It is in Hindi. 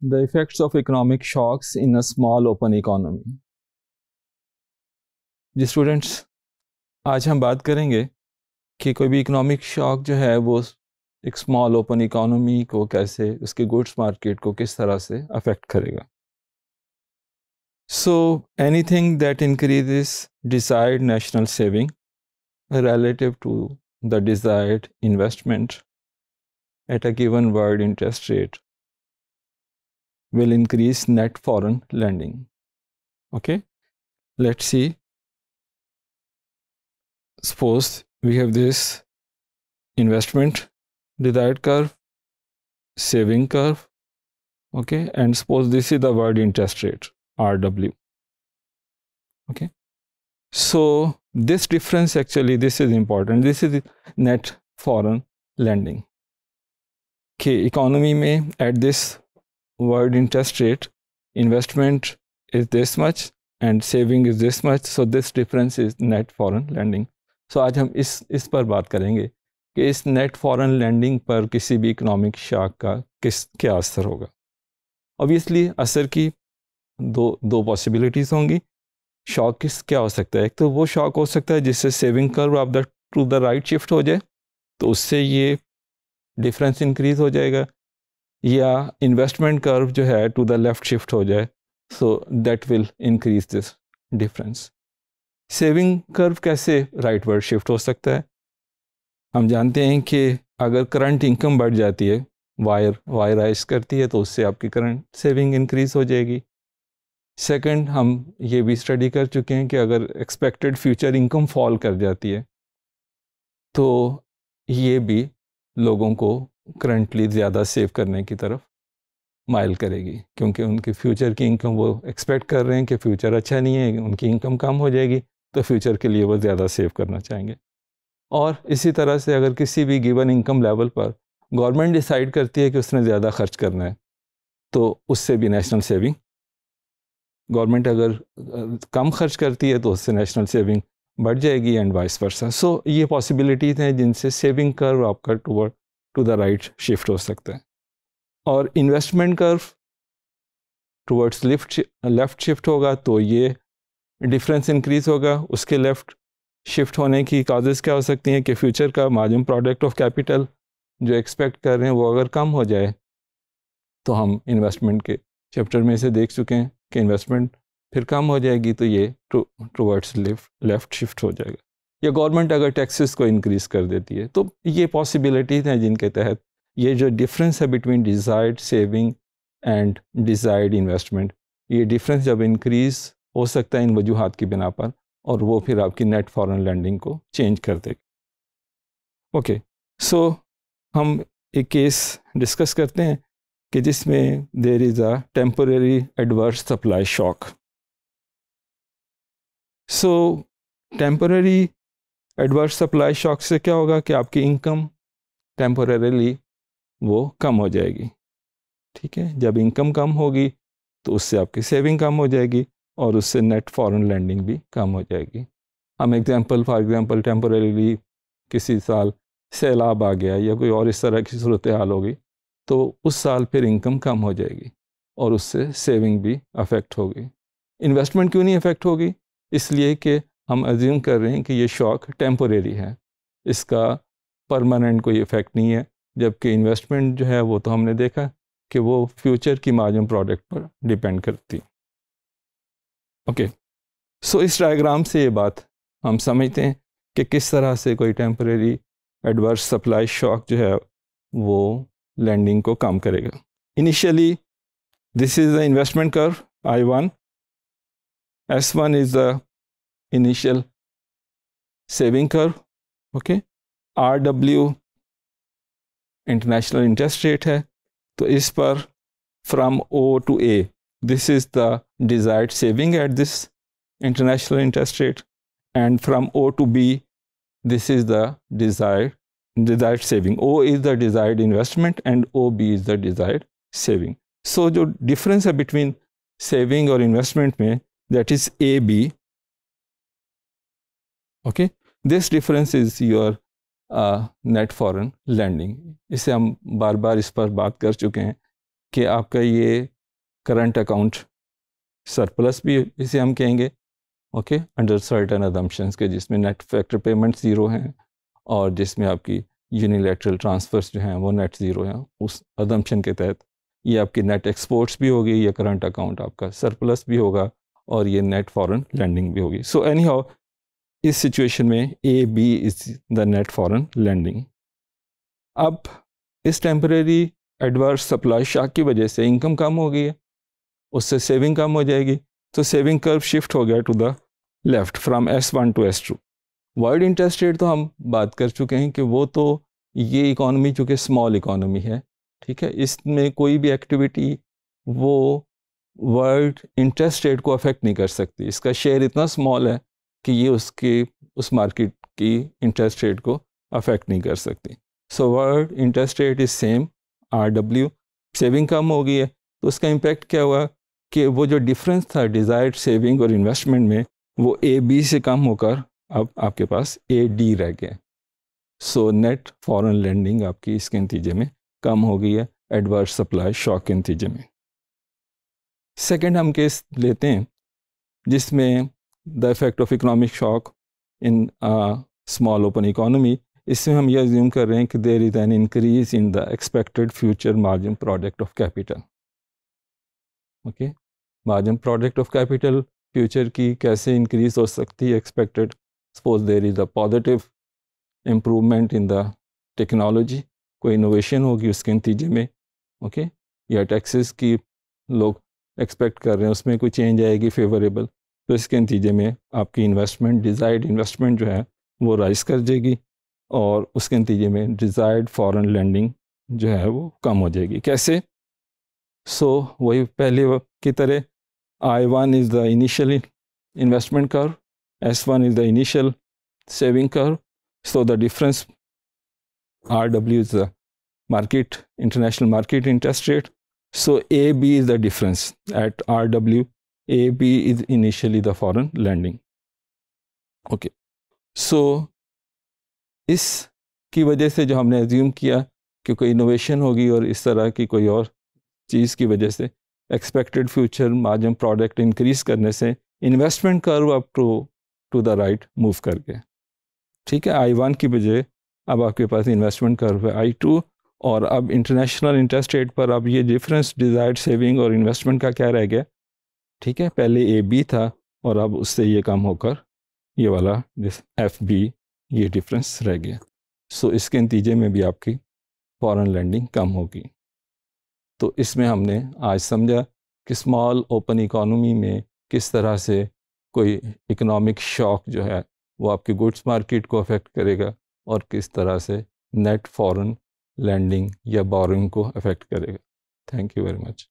the effects of economic shocks in a small open economy. जी स्टूडेंट्स आज हम बात करेंगे कि कोई भी इकोनॉमिक शॉक जो है वो एक स्मॉल ओपन इकोनॉमी को कैसे उसके गुड्स मार्केट को किस तरह से अफेक्ट करेगा so anything that increase desired national saving relative to the desired investment at a given world interest rate will increase net foreign lending. Okay, let's see. Suppose we have this investment desired curve, saving curve, okay, and suppose this is the word interest rate RW. Okay, so this difference actually this is important. This is net foreign lending. Okay, economy may at this world interest rate, investment is this much and saving is this much so this difference is net foreign lending so आज हम इस इस पर बात करेंगे कि इस नेट foreign लैंडिंग पर किसी भी इकनॉमिक shock का किस क्या असर होगा Obviously असर की दो दो पॉसिबिलिटीज़ होंगी शॉक किस क्या हो सकता है एक तो वो shock हो सकता है जिससे सेविंग कर्व आप the to the right shift हो जाए तो उससे ये डिफरेंस इंक्रीज़ हो जाएगा या इन्वेस्टमेंट कर्व जो है टू द लेफ्ट शिफ्ट हो जाए so that will increase this difference saving curve कैसे राइट वर्ड शिफ्ट हो सकता है हम जानते हैं कि अगर करंट इनकम बढ़ जाती है वायर वायर राइज करती है तो उससे आपकी करंट सेविंग इंक्रीज हो जाएगी सेकंड हम ये भी स्टडी कर चुके हैं कि अगर एक्सपेक्टेड फ्यूचर इनकम फॉल कर जाती है तो ये भी लोगों को करंटली ज़्यादा सेव करने की तरफ माइल करेगी क्योंकि उनके फ्यूचर की इनकम वो एक्सपेक्ट कर रहे हैं कि फ्यूचर अच्छा नहीं है उनकी इनकम कम हो जाएगी तो फ्यूचर के लिए वो ज़्यादा सेव करना चाहेंगे और इसी तरह से अगर किसी भी गिवन इनकम लेवल पर गवर्नमेंट डिसाइड करती है कि उसने ज़्यादा खर्च करना है तो उससे भी नेशनल सेविंग गवर्नमेंट अगर कम खर्च करती है तो उससे नेशनल सेविंग बढ़ जाएगी एंड वाइस वर्सा सो ये पॉसिबिलिटीज़ हैं जिनसे सेविंग कर्व आपका toward to the right shift हो सकता है और investment curve towards lift left shift होगा तो ये डिफरेंस इंक्रीज होगा उसके लेफ़्ट शिफ्ट होने की काजेज़ क्या हो सकती हैं कि फ्यूचर का मार्जिन प्रोडक्ट ऑफ कैपिटल जो एक्सपेक्ट कर रहे हैं वो अगर कम हो जाए तो हम इन्वेस्टमेंट के चैप्टर में से देख चुके हैं कि इन्वेस्टमेंट फिर कम हो जाएगी तो ये टू टूवर्ड्स लेफ़्ट शिफ्ट हो जाएगा या गवर्नमेंट अगर टैक्सेस को इंक्रीज़ कर देती है तो ये पॉसिबिलिटीज़ हैं जिनके तहत ये जो डिफरेंस है between desired saving and desired investment ये डिफरेंस जब इंक्रीज़ हो सकता है इन वजूहत की बिना पर और वो फिर आपकी नेट फॉरेन लैंडिंग को चेंज कर देगा ओके सो हम एक केस डिस्कस करते हैं कि जिसमें there is a temporary adverse supply shock so temporary adverse supply shock से क्या होगा कि आपकी इनकम टेम्पोरेली वो कम हो जाएगी ठीक है जब इनकम कम होगी तो उससे आपकी सेविंग कम हो जाएगी और उससे नेट फॉरेन लैंडिंग भी कम हो जाएगी हम एग्जांपल फॉर एग्जांपल टेम्पोरेली किसी साल सैलाब आ गया या कोई और इस तरह की सूरत हाल होगी तो उस साल फिर इनकम कम हो जाएगी और उससे सेविंग भी अफेक्ट होगी इन्वेस्टमेंट क्यों नहीं अफेक्ट होगी इसलिए कि हम अज्यूम कर रहे हैं कि ये शौक टेम्पोरेरी है इसका परमानेंट कोई इफ़ेक्ट नहीं है जबकि इन्वेस्टमेंट जो है वो तो हमने देखा कि वो फ्यूचर की मार्जिन प्रोडक्ट पर डिपेंड करती ओके सो इस डायग्राम से ये बात हम समझते हैं कि किस तरह से कोई टेम्परेरी एडवर्स सप्लाई शॉक जो है वो लैंडिंग को कम करेगा initially this is the investment curve I one S one is the initial saving curve okay rw international interest rate है तो from o to a this is the desired saving at this international interest rate and from o to b this is the desired desired saving o is the desired investment and ob is the desired saving so the difference between saving or investment में that is ab okay this difference is your net foreign lending इसे हम बार बार इस पर बात कर चुके हैं कि आपका ये करंट अकाउंट सरप्लस भी इसे हम कहेंगे ओके अंडर सर्टन अदम्पन्स के जिसमें नेट फैक्टर पेमेंट ज़ीरो हैं और जिसमें आपकी यूनिलैटरल ट्रांसफ़र्स जो हैं वो नेट ज़ीरो हैं उस अदम्पन के तहत ये आपकी नेट एक्सपोर्ट्स भी होगी या करंट अकाउंट आपका सरप्लस भी होगा और ये नेट फॉरेन लैंडिंग भी होगी सो एनी हाउ इस सिचुएशन में A B is the net foreign lending अब इस टेम्प्रेरी एडवर्स सप्लाई शाक की वजह से इनकम कम हो गई है उससे सेविंग कम हो जाएगी तो सेविंग कर्व शिफ्ट हो गया to the left from S one to S two world interest rate तो हम बात कर चुके हैं कि वो तो ये इकॉनमी चूँकि स्मॉल इकॉनमी है ठीक है इसमें कोई भी एक्टिविटी वो वर्ल्ड इंटरेस्ट रेट को अफेक्ट नहीं कर सकती इसका शेयर इतना स्मॉल है कि ये उसके उस मार्केट की इंटरेस्ट रेट को अफेक्ट नहीं कर सकती so world interest rate is same R W saving कम हो गई है तो उसका इम्पेक्ट क्या हुआ कि वो जो डिफरेंस था डिज़ायर्ड सेविंग और इन्वेस्टमेंट में वो ए बी से कम होकर अब आपके पास ए डी रह गए सो नेट फॉरेन लैंडिंग आपकी इसके नतीजे में कम हो गई है एडवर्स सप्लाई शॉक के नतीजे में सेकेंड हम केस लेते हैं जिसमें the effect of economic shock in small open economy इसमें हम ये ज्यूम कर रहे हैं कि there is an increase in the expected future margin product of capital okay margin product of capital future की कैसे इंक्रीज हो सकती है expected suppose there is a positive improvement in the technology कोई इनोवेशन होगी उसके नतीजे में ओके okay? या टैक्सेस की लोग एक्सपेक्ट कर रहे हैं उसमें कोई चेंज आएगी फेवरेबल तो इसके नतीजे में आपकी इन्वेस्टमेंट डिज़ायर्ड इन्वेस्टमेंट जो है वो राइज कर जाएगी और उसके नतीजे में डिज़ायर्ड फॉरेन लैंडिंग जो है वो कम हो जाएगी कैसे सो so, वही पहले की तरह I one is the initial investment curve S one is the initial saving curve so the difference R W is the market international market interest rate so A B is the difference at R W AB is initially the foreign landing. Okay. So, इस की वजह से जो हमने एज्यूम किया कि कोई इनोवेशन होगी और इस तरह की कोई और चीज़ की वजह से expected future margin product increase करने से investment curve up to to the right move कर गया ठीक है आई वन की वजह अब आपके पास इन्वेस्टमेंट कर्व है आई टू और अब इंटरनेशनल इंटरेस्ट रेट पर अब ये डिफरेंस डिज़ायर्ड सेविंग और इन्वेस्टमेंट का क्या रह गया ठीक है पहले ए बी था और अब उससे ये कम होकर ये वाला जिस एफ बी ये डिफरेंस रह गया सो इसके नतीजे में भी आपकी फॉरेन लैंडिंग कम होगी तो इसमें हमने आज समझा कि स्मॉल ओपन इकोनॉमी में किस तरह से कोई इकोनॉमिक शॉक जो है वो आपके गुड्स मार्केट को अफेक्ट करेगा और किस तरह से नेट फॉरेन लैंडिंग या बोरिंग को अफेक्ट करेगा थैंक यू वेरी मच